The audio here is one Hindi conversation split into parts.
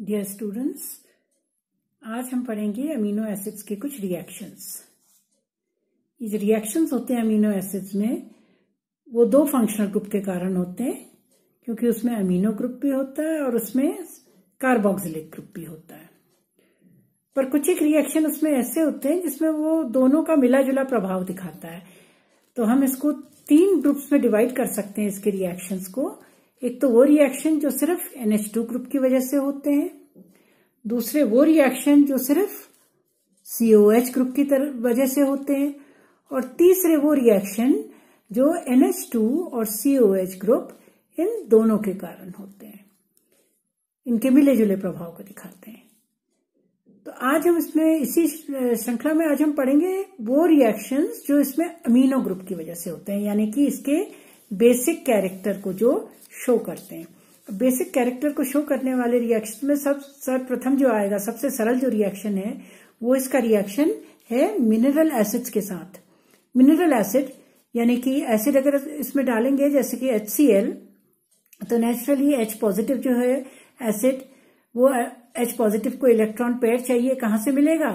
डियर स्टूडेंट्स आज हम पढ़ेंगे अमीनो एसिड्स के कुछ रिएक्शंस ये जो रिएक्शंस होते हैं अमीनो एसिड्स में वो दो फंक्शनल ग्रुप के कारण होते हैं क्योंकि उसमें अमीनो ग्रुप भी होता है और उसमें कार्बोक्सिलिक ग्रुप भी होता है पर कुछ एक रिएक्शन उसमें ऐसे होते हैं जिसमें वो दोनों का मिला जुला प्रभाव दिखाता है तो हम इसको तीन ग्रुप्स में डिवाइड कर सकते हैं इसके रिएक्शंस को एक तो वो रिएक्शन जो सिर्फ NH2 ग्रुप की वजह से होते हैं दूसरे वो रिएक्शन जो सिर्फ COH ग्रुप की वजह से होते हैं और तीसरे वो रिएक्शन जो NH2 और COH ग्रुप इन दोनों के कारण होते हैं इनके मिले जुले प्रभाव को दिखाते हैं तो आज हम इसमें इसी श्रृंखला में आज हम पढ़ेंगे वो रिएक्शंस जो इसमें अमीनो ग्रुप की वजह से होते हैं यानी कि इसके बेसिक कैरेक्टर को जो शो करते हैं बेसिक कैरेक्टर को शो करने वाले रिएक्शन में सब सर्वप्रथम जो आएगा सबसे सरल जो रिएक्शन है वो इसका रिएक्शन है मिनरल एसिड्स के साथ मिनरल एसिड यानी कि एसिड अगर इसमें डालेंगे जैसे कि एच तो नेचुरली एच पॉजिटिव जो है एसिड वो एच पॉजिटिव को इलेक्ट्रॉन पेयर चाहिए कहां से मिलेगा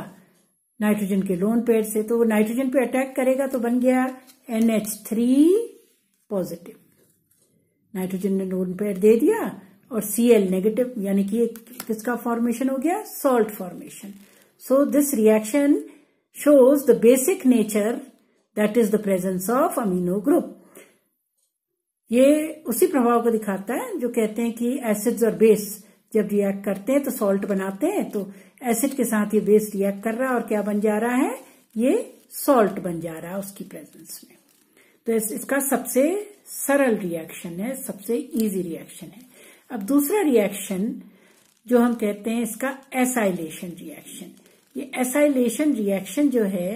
नाइट्रोजन के लोन पेयर से तो वो नाइट्रोजन पे अटैक करेगा तो बन गया एनएच थ्री पॉजिटिव नाइट्रोजन ने लोन पेयर दे दिया और Cl नेगेटिव यानी कि किसका फॉर्मेशन हो गया salt formation so this reaction shows the basic nature that is the presence of amino group ये उसी प्रभाव को दिखाता है जो कहते हैं कि एसिड्स और बेस जब रिएक्ट करते हैं तो सॉल्ट बनाते हैं तो एसिड के साथ ये बेस रिएक्ट कर रहा है और क्या बन जा रहा है ये सॉल्ट बन जा रहा है उसकी प्रेजेंस में तो इसका सबसे सरल रिएक्शन है सबसे इजी रिएक्शन है अब दूसरा रिएक्शन जो हम कहते हैं इसका एसाइलेशन रिएक्शन ये एसाइलेशन रिएक्शन जो है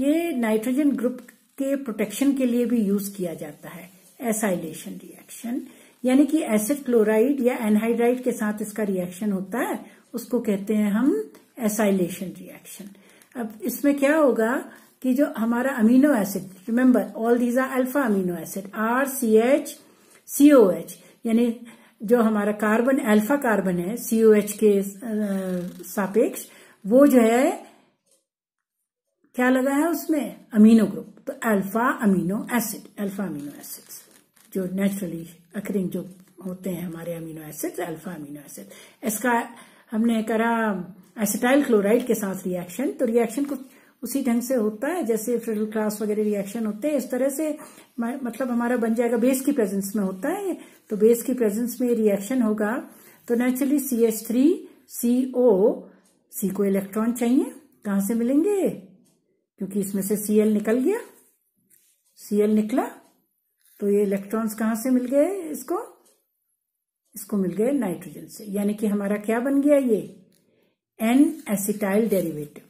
ये नाइट्रोजन ग्रुप के प्रोटेक्शन के लिए भी यूज किया जाता है एसाइलेशन रिएक्शन यानी कि एसिड क्लोराइड या एनहाइड्राइड के साथ इसका रिएक्शन होता है उसको कहते हैं हम एसाइलेशन रिएक्शन अब इसमें क्या होगा कि जो हमारा amino acid remember all these are alpha amino acid R C H C O H यानी जो हमारा कार्बन अल्फा कार्बन है सीओ एच के सापेक्ष वो जो है क्या लगा है उसमें अमीनो ग्रुप तो alpha amino acid alpha amino acid जो नेचुरली अकरिंग जो होते हैं हमारे amino acid alpha amino acid इसका हमने करा एसिटाइल क्लोराइड के साथ रिएक्शन तो रिएक्शन कुछ उसी ढंग से होता है जैसे फ्रिडल क्रास वगैरह रिएक्शन होते हैं इस तरह से मतलब हमारा बन जाएगा बेस की प्रेजेंस में होता है तो बेस की प्रेजेंस में रिएक्शन होगा तो naturally C H three C O C को इलेक्ट्रॉन चाहिए कहां से मिलेंगे क्योंकि इसमें से सीएल निकल गया सीएल निकला तो ये इलेक्ट्रॉन्स कहां से मिल गए इसको इसको मिल गए नाइट्रोजन से यानी कि हमारा क्या बन गया ये एन एसिटाइल डेरिवेटिव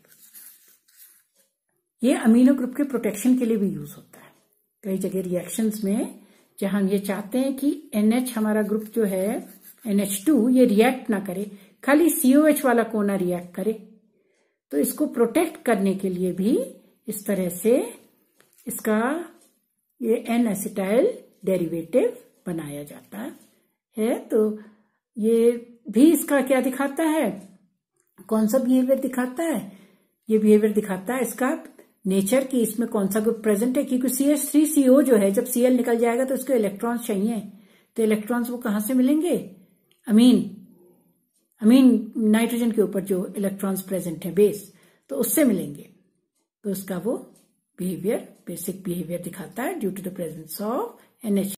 ये अमीनो ग्रुप के प्रोटेक्शन के लिए भी यूज होता है कई जगह रिएक्शंस में जहां हम ये चाहते हैं कि एनएच हमारा ग्रुप जो है एनएच टू ये रिएक्ट ना करे खाली सीओएच वाला कोना रिएक्ट करे तो इसको प्रोटेक्ट करने के लिए भी इस तरह से इसका ये एन एसिटाइल डेरिवेटिव बनाया जाता है तो ये भी इसका क्या दिखाता है कौन सा बिहेवियर दिखाता है ये बिहेवियर दिखाता है इसका नेचर की इसमें कौन सा ग्रुप प्रेजेंट है क्योंकि सी एच थ्री सीओ जो है जब सीएल निकल जाएगा तो उसको इलेक्ट्रॉन्स चाहिए तो इलेक्ट्रॉन्स वो कहां से मिलेंगे अमीन अमीन नाइट्रोजन के ऊपर जो इलेक्ट्रॉन्स प्रेजेंट है बेस तो उससे मिलेंगे तो उसका वो बिहेवियर बेसिक बिहेवियर दिखाता है due to the presence of NH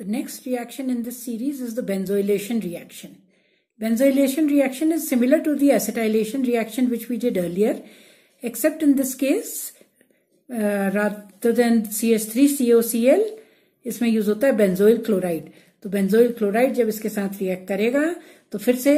the next reaction in this series is the benzoylation reaction benzoylation reaction is similar to the acetylation reaction which we did earlier except in this case uh, rather than CH3COCl इसमें यूज होता है बेंजोइल क्लोराइड तो बेंजोइल क्लोराइड जब इसके साथ रिएक्ट करेगा तो फिर से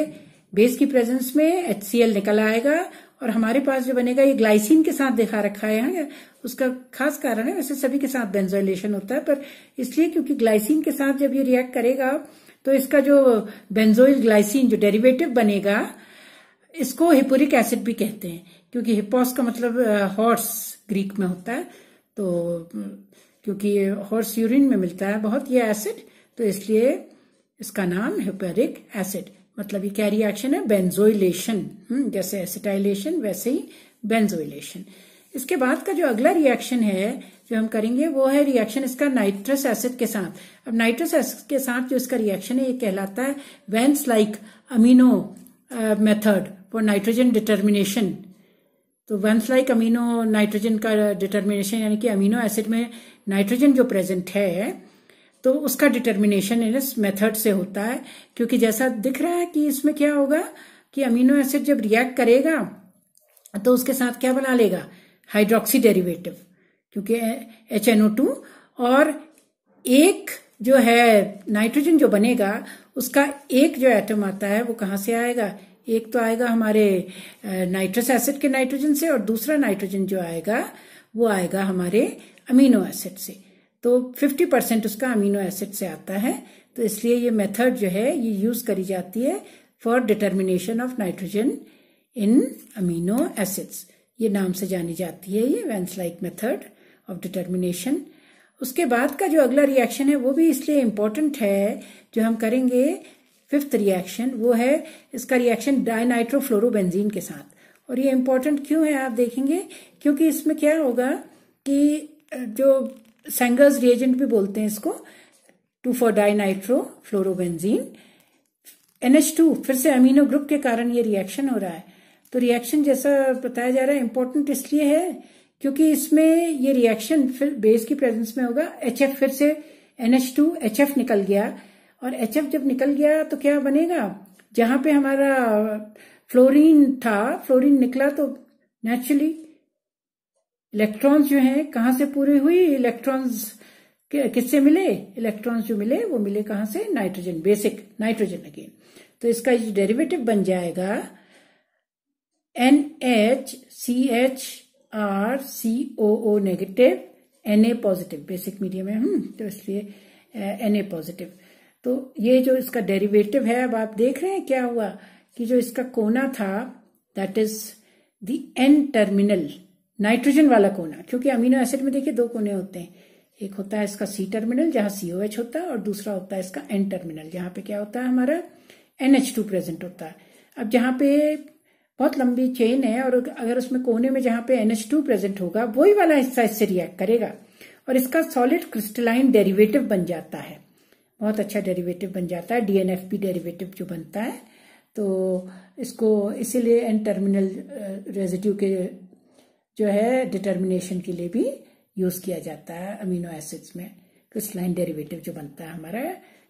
बेस की प्रेजेंस में HCl निकल आएगा और हमारे पास जो बनेगा ये ग्लाइसिन के साथ दिखा रखा है यहाँ उसका खास कारण है वैसे सभी के साथ बेंजोइलेशन होता है पर इसलिए क्योंकि ग्लाइसिन के साथ जब ये रिएक्ट करेगा तो इसका जो बेंजोइल ग्लाइसिन जो डेरिवेटिव बनेगा इसको हिपोरिक एसिड भी कहते हैं क्योंकि हिपॉस का मतलब हॉर्स ग्रीक में होता है तो क्योंकि हॉर्स यूरिन में मिलता है बहुत ये एसिड तो इसलिए इसका नाम हिपेरिक एसिड मतलब ये क्या रिएक्शन है बेंजोइलेशन हम्म, जैसे एसिटाइलेशन वैसे ही बेंजोइलेशन इसके बाद का जो अगला रिएक्शन है जो हम करेंगे वो है रिएक्शन इसका नाइट्रस एसिड के साथ अब नाइट्रस एसिड के साथ जो इसका रिएक्शन है ये कहलाता है Van Slyke amino method for nitrogen determination तो वंस लाइक अमीनो नाइट्रोजन का डिटर्मिनेशन यानी कि अमीनो एसिड में नाइट्रोजन जो प्रेजेंट है तो उसका डिटर्मिनेशन इस मेथड से होता है क्योंकि जैसा दिख रहा है कि इसमें क्या होगा कि अमीनो एसिड जब रिएक्ट करेगा तो उसके साथ क्या बना लेगा हाइड्रोक्सी डेरिवेटिव क्योंकि एच एनओ टू और एक जो है नाइट्रोजन जो बनेगा उसका एक जो एटम आता है वो कहाँ से आएगा एक तो आएगा हमारे नाइट्रस एसिड के नाइट्रोजन से और दूसरा नाइट्रोजन जो आएगा वो आएगा हमारे अमीनो एसिड से तो 50 परसेंट उसका अमीनो एसिड से आता है तो इसलिए ये मेथड जो है ये यूज करी जाती है for determination of nitrogen in amino acids ये नाम से जानी जाती है ये Van Slyke method of determination उसके बाद का जो अगला रिएक्शन है वो भी इसलिए इम्पोर्टेंट है जो हम करेंगे फिफ्थ रिएक्शन वो है इसका रिएक्शन डायनाइट्रोफ्लोरोबेंजीन के साथ और ये इम्पोर्टेंट क्यों है आप देखेंगे क्योंकि इसमें क्या होगा कि जो सेंगर्स रिएजेंट भी बोलते हैं इसको two four dinitro fluorobenzene NH two फिर से अमीनो ग्रुप के कारण ये रिएक्शन हो रहा है तो रिएक्शन जैसा बताया जा रहा है इम्पोर्टेंट इसलिए है क्योंकि इसमें ये रिएक्शन फिर बेस की प्रेजेंस में होगा एच फिर से एनएच टू निकल गया और एच जब निकल गया तो क्या बनेगा जहां पे हमारा फ्लोरीन था फ्लोरीन निकला तो नेचुरली इलेक्ट्रॉन्स जो हैं कहां से पूरे हुई इलेक्ट्रॉन्स किससे मिले इलेक्ट्रॉन्स जो मिले वो मिले कहां से नाइट्रोजन बेसिक नाइट्रोजन अगेन तो इसका डेरिवेटिव बन जाएगा N H C H R C O O negative N A positive basic medium है हम हम्म, तो इसलिए एन ए पॉजिटिव तो ये जो इसका डेरिवेटिव है अब आप देख रहे हैं क्या हुआ कि जो इसका कोना था that is the N terminal nitrogen वाला कोना क्योंकि अमीनो एसिड में देखिए दो कोने होते हैं एक होता है इसका सी टर्मिनल जहां सीओ एच होता है और दूसरा होता है इसका एन टर्मिनल जहां पे क्या होता है हमारा एनएच टू प्रेजेंट होता है अब जहां पे बहुत लंबी चेन है और अगर उसमें कोने में जहां पे एनएच टू प्रेजेंट होगा वही वाला हिस्सा इससे रिएक्ट करेगा और इसका सॉलिड क्रिस्टलाइन डेरिवेटिव बन जाता है बहुत अच्छा डेरिवेटिव बन जाता है डीएनएफपी डेरिवेटिव जो बनता है तो इसको इसीलिए एन टर्मिनल रेजिड्यू के जो है डिटर्मिनेशन के लिए भी यूज किया जाता है अमीनो एसिड्स में क्रिस्टलाइन लाइन डेरिवेटिव जो बनता है हमारा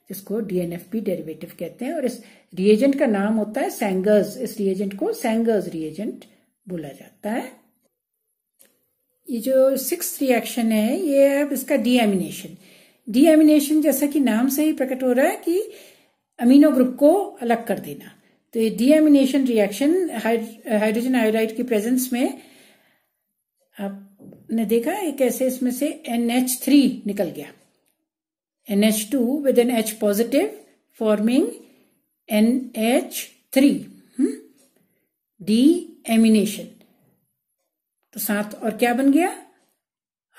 जिसको डीएनएफपी डेरिवेटिव कहते हैं और इस रिएजेंट का नाम होता है सैंगर्स इस रिएजेंट को सैंगर्स रिएजेंट बोला जाता है ये जो सिक्स रिएक्शन है ये है इसका डीएमिनेशन डीएमिनेशन जैसा कि नाम से ही प्रकट हो रहा है कि अमीनो ग्रुप को अलग कर देना तो ये डीएमिनेशन रिएक्शन हाइड्रोजन आयोडाइड की प्रेजेंस में आपने देखा एक ऐसे इसमें से एनएच थ्री निकल गया NH two with N H positive forming three D amination तो साथ और क्या बन गया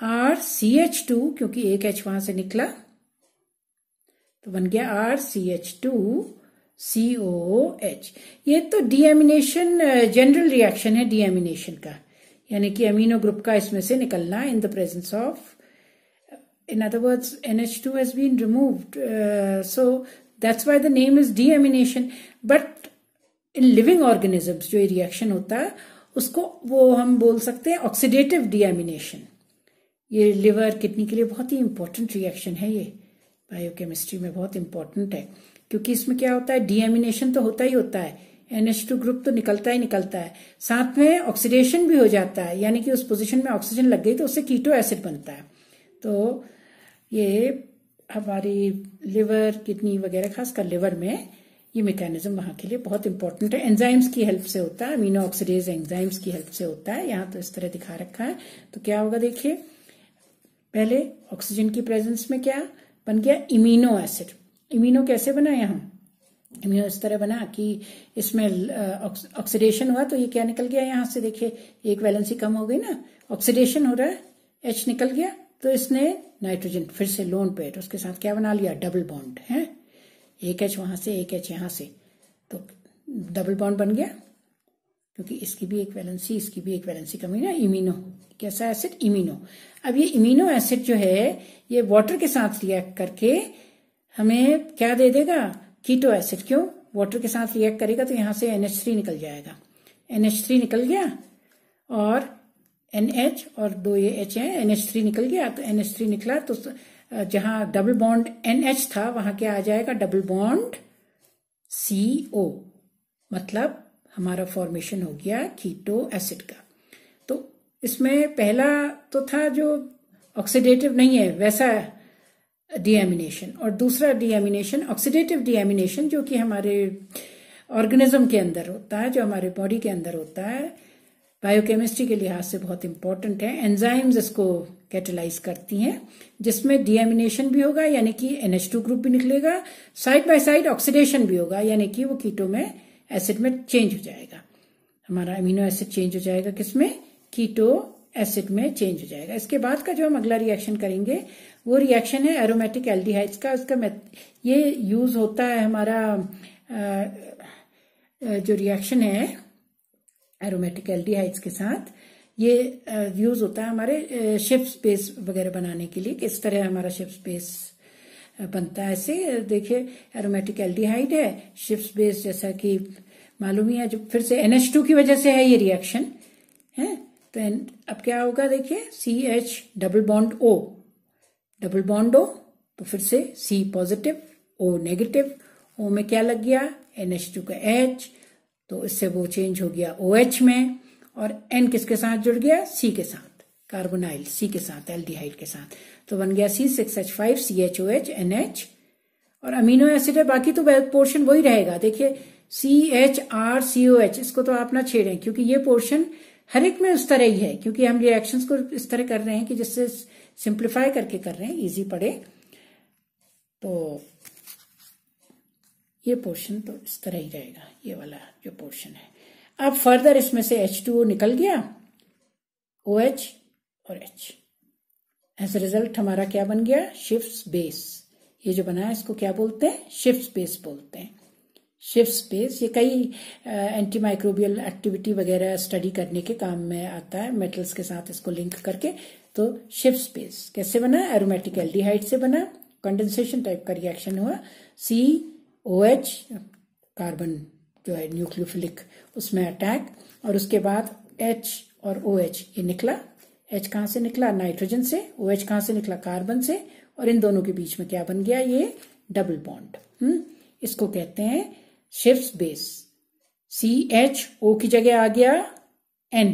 आर सी एच टू क्योंकि एक एच वहां से निकला तो बन गया R C H two C O H ये तो डीएमिनेशन जनरल रिएक्शन है डीएमिनेशन का यानी कि अमीनो ग्रुप का इसमें से निकलना in the presence of in other words N H two has been removed so that's why the name is deamination but in living organisms जो रिएक्शन होता है उसको वो हम बोल सकते हैं ऑक्सीडेटिव डीएमिनेशन ये लिवर किडनी के लिए बहुत ही इंपॉर्टेंट रिएक्शन है ये बायोकेमिस्ट्री में बहुत इंपॉर्टेंट है क्योंकि इसमें क्या होता है डीएमिनेशन तो होता ही होता है एनएच टू ग्रुप तो निकलता ही निकलता है साथ में ऑक्सीडेशन भी हो जाता है यानी कि उस पोजिशन में ऑक्सीजन लग गई तो उससे कीटो एसिड बनता है तो ये हमारी लिवर किडनी वगैरह खासकर लिवर में ये मैकेनिज्म वहां के लिए बहुत इंपॉर्टेंट है एंजाइम्स की हेल्प से होता है अमीनो ऑक्सीडेज एंजाइम्स की हेल्प से होता है यहां तो इस तरह दिखा रखा है तो क्या होगा देखिए पहले ऑक्सीजन की प्रेजेंस में क्या बन गया इमीनो एसिड इमीनो कैसे बना हम इमिनो इस तरह बना कि इसमें ऑक्सीडेशन हुआ तो ये क्या निकल गया यहां से देखिए एक वैलेंसी कम हो गई ना ऑक्सीडेशन हो रहा है एच निकल गया तो इसने नाइट्रोजन फिर से लोन पेट उसके साथ क्या बना लिया डबल बॉन्ड है एक एच वहां से एक एच यहां से तो डबल बॉन्ड बन गया क्योंकि इसकी भी एक वैलेंसी इसकी भी एक वैलेंसी कमी ना इमिनो कैसा एसिड इमिनो अब ये इमिनो एसिड जो है ये वाटर के साथ रिएक्ट करके हमें क्या दे देगा कीटो एसिड क्यों वाटर के साथ रिएक्ट करेगा तो यहां से एनएच थ्री निकल जाएगा एनएच थ्री निकल गया और एनएच और दो ये एच है एनएच थ्री निकल गया तो एनएच थ्री निकला तो जहां डबल बॉन्ड एनएच था वहां क्या आ जाएगा डबल बॉन्ड सी ओ मतलब हमारा फॉर्मेशन हो गया कीटो एसिड का तो इसमें पहला तो था जो ऑक्सीडेटिव नहीं है वैसा डीएमिनेशन और दूसरा डीएमिनेशन ऑक्सीडेटिव डीएमिनेशन जो कि हमारे ऑर्गेनिज्म के अंदर होता है जो हमारे बॉडी के अंदर होता है बायोकेमिस्ट्री के लिहाज से बहुत इंपॉर्टेंट है एंजाइम्स इसको कैटेलाइज करती हैं जिसमें डीएमिनेशन भी होगा यानी कि एनएच टू ग्रुप भी निकलेगा साइड बाय साइड ऑक्सीडेशन भी होगा यानी कि वो कीटो में एसिड में चेंज हो जाएगा हमारा अमीनो एसिड चेंज हो जाएगा किसमें कीटो एसिड में चेंज हो जाएगा इसके बाद का जो हम अगला रिएक्शन करेंगे वो रिएक्शन है एरोमेटिक एल्डिहाइड्स का उसका ये यूज होता है हमारा जो रिएक्शन है एरोमेटिक एल्डिहाइड्स के साथ ये यूज होता है हमारे शिप स्पेस वगैरह बनाने के लिए किस तरह हमारा शिप्स स्पेस बनता है ऐसे देखिए एरोमेटिक एल्डिहाइड है शिप्स बेस जैसा कि मालूम ही है जो फिर से टू की वजह से है ये रिएक्शन है तो अब क्या होगा देखिए C H double bond O double bond O तो फिर से सी पॉजिटिव ओ नेगेटिव ओ में क्या लग गया टू का एच तो इससे वो चेंज हो गया ओ एच में और एन किसके साथ जुड़ गया सी के साथ कार्बोनाइल सी के साथ एल्डिहाइड के साथ तो बन गया C six H five C H O H N H और अमीनो एसिड है बाकी तो पोर्शन वही रहेगा देखिए C H R C O H इसको तो आप ना छेड़ें क्योंकि ये पोर्शन हर एक में उस तरह ही है क्योंकि हम रिएक्शंस को इस तरह कर रहे हैं कि जिससे सिंप्लीफाई करके कर रहे हैं इजी पड़े तो ये पोर्शन तो इस तरह ही रहेगा ये वाला जो पोर्शन है अब फर्दर इसमें से एच टू निकल गया ओ OH एच और एच एज ए रिजल्ट हमारा क्या बन गया शिफ्ट स्पेस ये जो बना है इसको क्या बोलते हैं शिफ्ट स्पेस बोलते हैं शिफ्ट स्पेस ये कई एंटी माइक्रोबियल एक्टिविटी वगैरह स्टडी करने के काम में आता है मेटल्स के साथ इसको लिंक करके तो शिफ्ट स्पेस कैसे बना एरोमेटिक एल्डिहाइड से बना कंडेंसेशन टाइप का रिएक्शन हुआ सी ओ एच कार्बन जो है न्यूक्लियोफिलिक उसमें अटैक और उसके बाद एच और ओ OH एच ये निकला एच कहां से निकला नाइट्रोजन से ओ एच कहां से निकला कार्बन से और इन दोनों के बीच में क्या बन गया ये डबल बॉन्ड हम्म? इसको कहते हैं Schiff's base C H O की जगह आ गया एन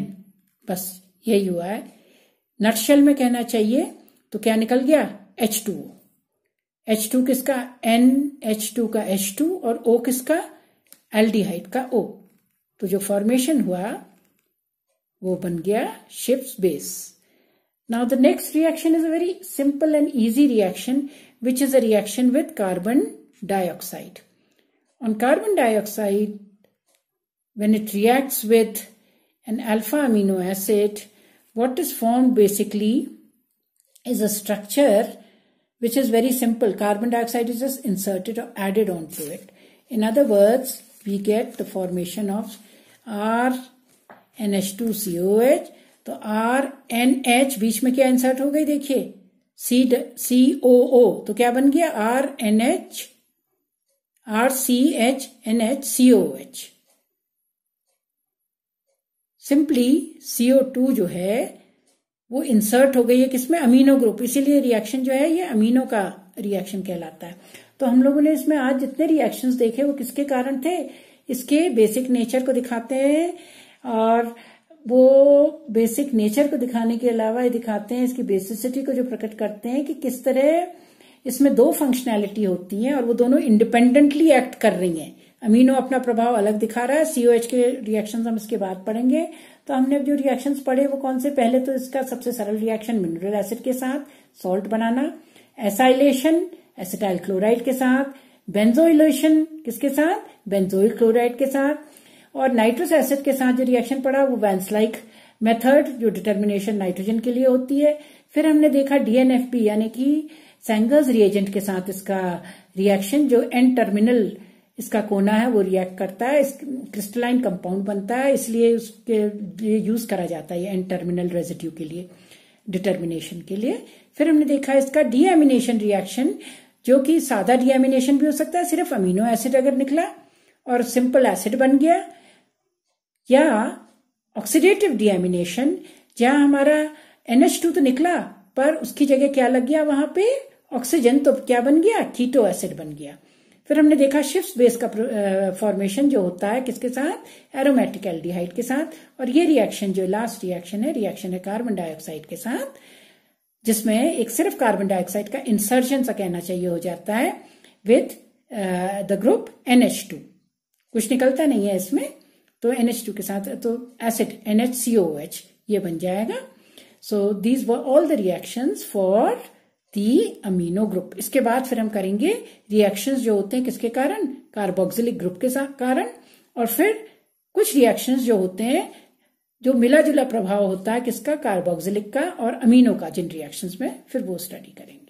बस यही हुआ है नटशेल में कहना चाहिए तो क्या निकल गया एच टू एच टू किसका एन एच टू का एच टू और ओ किसका हाइट का ओ तो जो फॉर्मेशन हुआ open their ship's base. Now the next reaction is a very simple and easy reaction which is a reaction with carbon dioxide. On carbon dioxide when it reacts with an alpha amino acid what is formed basically is a structure which is very simple. Carbon dioxide is just inserted or added onto it. In other words, we get the formation of R N H two C O H तो आर एन एच बीच में क्या इंसर्ट हो गई देखिए सी सी ओ ओ तो क्या बन गया R N H R C H N H C O H simply CO two जो है वो इंसर्ट हो गई है किसमें अमीनो ग्रुप इसीलिए रिएक्शन जो है ये अमीनो का रिएक्शन कहलाता है तो हम लोगों ने इसमें आज जितने रिएक्शंस देखे वो किसके कारण थे इसके बेसिक नेचर को दिखाते हैं और वो बेसिक नेचर को दिखाने के अलावा ये दिखाते हैं इसकी बेसिसिटी को जो प्रकट करते हैं कि किस तरह इसमें दो फंक्शनैलिटी होती है और वो दोनों इंडिपेंडेंटली एक्ट कर रही हैं अमीनो अपना प्रभाव अलग दिखा रहा है सीओएच के रिएक्शन हम इसके बाद पढ़ेंगे तो हमने अब जो रिएक्शंस पढ़े वो कौन से पहले तो इसका सबसे सरल रिएक्शन मिनरल एसिड के साथ सॉल्ट बनाना एसाइलेशन एसिटाइल क्लोराइड के साथ बेंजोइलेशन किसके साथ बेंजोइल क्लोराइड के साथ और नाइट्रस एसिड के साथ जो रिएक्शन पड़ा वो लाइक मेथड जो डिटर्मिनेशन नाइट्रोजन के लिए होती है फिर हमने देखा डीएनएफपी यानी कि सेंगर्स रिएजेंट के साथ इसका रिएक्शन जो एन टर्मिनल इसका कोना है वो रिएक्ट करता है क्रिस्टलाइन कंपाउंड बनता है इसलिए उसके लिए यूज करा जाता है एन टर्मिनल रेजिट्यू के लिए डिटर्मिनेशन के लिए फिर हमने देखा इसका डीएमिनेशन रिएक्शन जो कि सादा डीएमिनेशन भी हो सकता है सिर्फ अमीनो एसिड अगर निकला और सिंपल एसिड बन गया या ऑक्सीडेटिव डिएमिनेशन जहां हमारा एनएच टू तो निकला पर उसकी जगह क्या लग गया वहां पे ऑक्सीजन तो क्या बन गया कीटो एसिड बन गया फिर हमने देखा शिफ्ट बेस का फॉर्मेशन जो होता है किसके साथ एरोमेटिक एल्डिहाइड के साथ और ये रिएक्शन जो लास्ट रिएक्शन है रिएक्शन है कार्बन डाइऑक्साइड के साथ जिसमें एक सिर्फ कार्बन डाइऑक्साइड का इंसर्जन सा कहना चाहिए हो जाता है with the group NH two कुछ निकलता नहीं है इसमें तो NH2 के साथ तो एसिड NHCOH ये बन जाएगा so these were all the reactions for the amino group इसके बाद फिर हम करेंगे रिएक्शंस जो होते हैं किसके कारण कार्बोक्सिलिक ग्रुप के साथ कारण और फिर कुछ रिएक्शंस जो होते हैं जो मिला जुला प्रभाव होता है किसका कार्बोक्सिलिक का और अमीनो का जिन रिएक्शंस में फिर वो स्टडी करेंगे